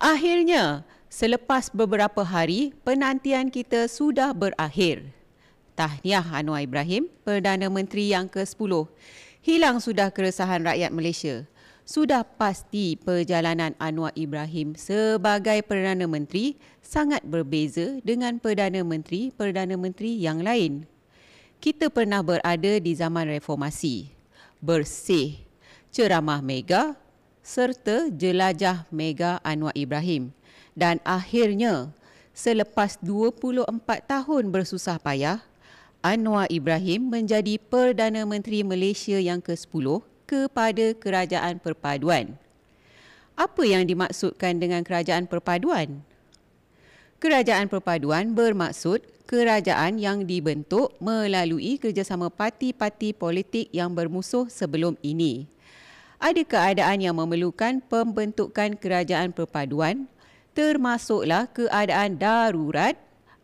Akhirnya, selepas beberapa hari, penantian kita sudah berakhir. Tahniah Anwar Ibrahim, Perdana Menteri yang ke-10. Hilang sudah keresahan rakyat Malaysia. Sudah pasti perjalanan Anwar Ibrahim sebagai Perdana Menteri sangat berbeza dengan Perdana Menteri-Perdana Menteri yang lain. Kita pernah berada di zaman reformasi. Bersih, ceramah mega, serta jelajah Mega Anwar Ibrahim. Dan akhirnya, selepas 24 tahun bersusah payah, Anwar Ibrahim menjadi Perdana Menteri Malaysia yang ke-10 kepada Kerajaan Perpaduan. Apa yang dimaksudkan dengan Kerajaan Perpaduan? Kerajaan Perpaduan bermaksud kerajaan yang dibentuk melalui kerjasama parti-parti politik yang bermusuh sebelum ini ada keadaan yang memerlukan pembentukan kerajaan perpaduan termasuklah keadaan darurat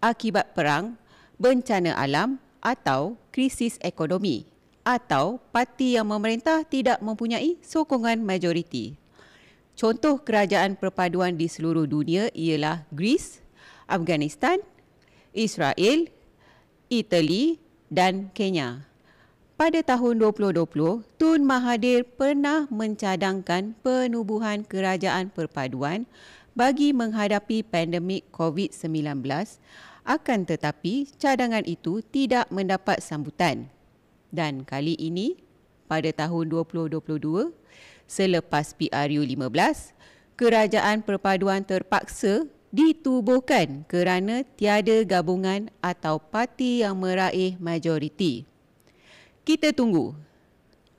akibat perang, bencana alam atau krisis ekonomi atau parti yang memerintah tidak mempunyai sokongan majoriti. Contoh kerajaan perpaduan di seluruh dunia ialah Greece, Afghanistan, Israel, Italy dan Kenya pada tahun 2020, Tun Mahathir pernah mencadangkan penubuhan kerajaan perpaduan bagi menghadapi pandemik COVID-19 akan tetapi cadangan itu tidak mendapat sambutan. Dan kali ini, pada tahun 2022, selepas PRU15, kerajaan perpaduan terpaksa ditubuhkan kerana tiada gabungan atau parti yang meraih majoriti. Kita tunggu.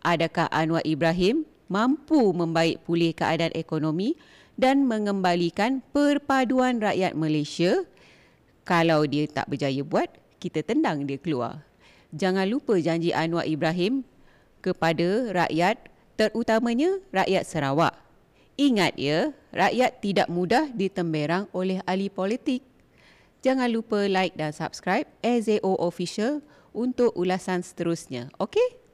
Adakah Anwar Ibrahim mampu membaik pulih keadaan ekonomi dan mengembalikan perpaduan rakyat Malaysia? Kalau dia tak berjaya buat, kita tendang dia keluar. Jangan lupa janji Anwar Ibrahim kepada rakyat, terutamanya rakyat Sarawak. Ingat ya, rakyat tidak mudah ditemberang oleh ahli politik. Jangan lupa like dan subscribe EZO Official untuk ulasan seterusnya. Okey?